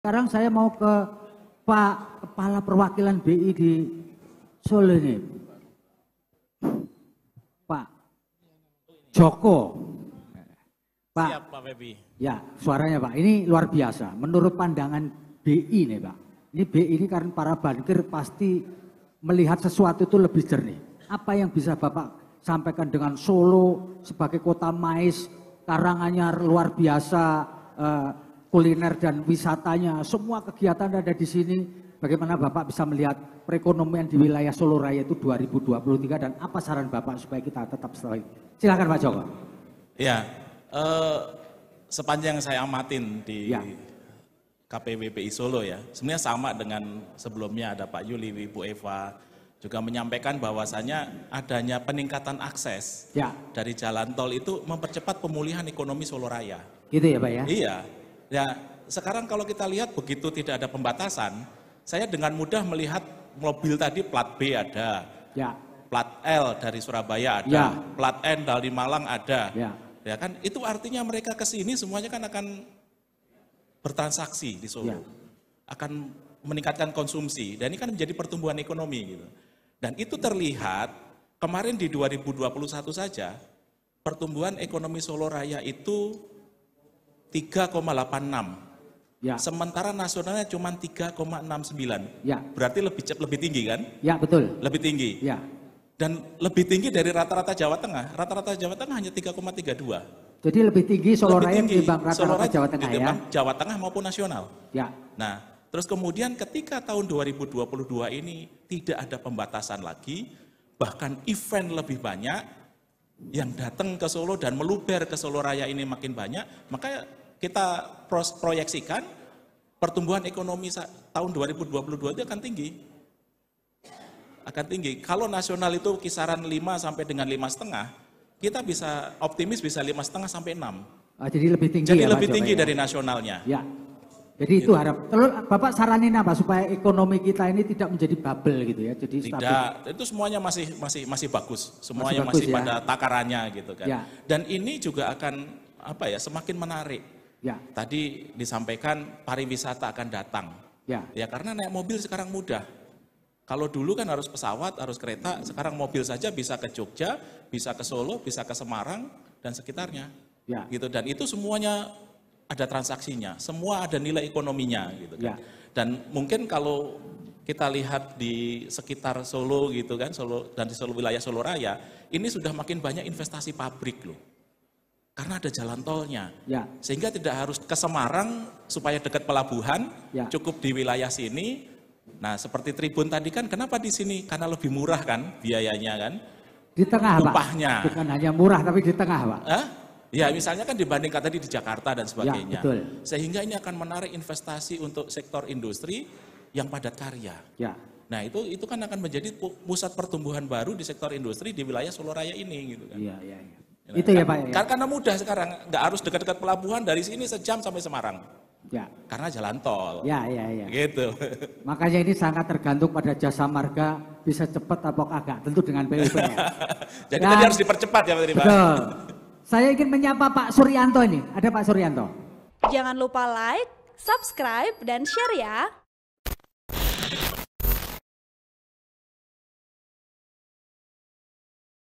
Sekarang saya mau ke Pak Kepala Perwakilan BI di Solo ini. Pak Joko. Pak. Siap Pak Febi. Ya, suaranya Pak. Ini luar biasa. Menurut pandangan BI nih Pak. Ini BI ini karena para bankir pasti melihat sesuatu itu lebih jernih. Apa yang bisa Bapak sampaikan dengan Solo sebagai kota mais, karangannya luar biasa, eh, kuliner dan wisatanya, semua kegiatan ada di sini. Bagaimana Bapak bisa melihat perekonomian di wilayah Solo Raya itu 2023 dan apa saran Bapak supaya kita tetap selain? Silakan Pak Joko. Ya, eh, sepanjang saya amatin di ya. KPWPI Solo ya, sebenarnya sama dengan sebelumnya ada Pak Yuli, Ibu Eva, juga menyampaikan bahwasannya adanya peningkatan akses ya. dari jalan tol itu mempercepat pemulihan ekonomi Solo Raya. Gitu ya Pak ya? Iya, Ya, sekarang kalau kita lihat begitu tidak ada pembatasan, saya dengan mudah melihat mobil tadi plat B ada, ya. plat L dari Surabaya ada, ya. plat N dari Malang ada. Ya. ya kan, itu artinya mereka ke sini semuanya kan akan bertransaksi di Solo. Ya. Akan meningkatkan konsumsi dan ini kan menjadi pertumbuhan ekonomi gitu. Dan itu terlihat kemarin di 2021 saja pertumbuhan ekonomi Solo Raya itu 3,86. Ya. Sementara nasionalnya cuma 3,69. Ya. Berarti lebih lebih tinggi kan? Ya, betul. Lebih tinggi. Ya. Dan lebih tinggi dari rata-rata Jawa Tengah. Rata-rata Jawa Tengah hanya 3,32. Jadi lebih tinggi Solo lebih Raya dibanding rata-rata Jawa Tengah ya. Jawa Tengah maupun nasional. Ya. Nah, terus kemudian ketika tahun 2022 ini tidak ada pembatasan lagi, bahkan event lebih banyak yang datang ke Solo dan meluber ke Solo Raya ini makin banyak, maka kita proyeksikan pertumbuhan ekonomi tahun 2022 itu akan tinggi. Akan tinggi. Kalau nasional itu kisaran 5 sampai dengan lima setengah, kita bisa optimis bisa lima setengah sampai 6. Ah, jadi lebih tinggi Jadi ya, lebih tinggi ya. dari nasionalnya. Ya. Jadi itu, itu harap. Kalau Bapak saranin apa supaya ekonomi kita ini tidak menjadi bubble gitu ya. Jadi tidak, itu semuanya masih masih masih bagus. Semuanya masih, bagus, masih ya. pada takarannya gitu kan. Ya. Dan ini juga akan apa ya, semakin menarik Ya. Tadi disampaikan pariwisata akan datang. Ya. Ya karena naik mobil sekarang mudah. Kalau dulu kan harus pesawat, harus kereta, sekarang mobil saja bisa ke Jogja, bisa ke Solo, bisa ke Semarang dan sekitarnya. Ya. Gitu dan itu semuanya ada transaksinya, semua ada nilai ekonominya gitu kan. Ya. Dan mungkin kalau kita lihat di sekitar Solo gitu kan, Solo dan di Solo wilayah Solo Raya, ini sudah makin banyak investasi pabrik loh. Karena ada jalan tolnya. Ya. Sehingga tidak harus ke Semarang supaya dekat pelabuhan, ya. cukup di wilayah sini. Nah, seperti Tribun tadi kan kenapa di sini? Karena lebih murah kan biayanya kan? Di tengah, Tumpahnya. Pak. Bukan hanya murah tapi di tengah, Pak. Eh? Ya, misalnya kan dibandingkan tadi di Jakarta dan ya, sebagainya. Ya, betul. Sehingga ini akan menarik investasi untuk sektor industri yang padat karya. Ya. Nah, itu itu kan akan menjadi pusat pertumbuhan baru di sektor industri di wilayah Solo Raya ini gitu kan. Iya, iya, ya. Gitu. Itu ya Pak. Ya. Karena, mudah sekarang, nggak harus dekat-dekat pelabuhan dari sini sejam sampai Semarang. Ya. Karena jalan tol. Ya, ya, ya. Gitu. Makanya ini sangat tergantung pada jasa marga bisa cepat atau agak tentu dengan PUPR. Jadi Dan, tadi harus dipercepat ya Pak. Betul. Saya ingin menyapa Pak Suryanto ini. Ada Pak Suryanto. Jangan lupa like, subscribe, dan share ya.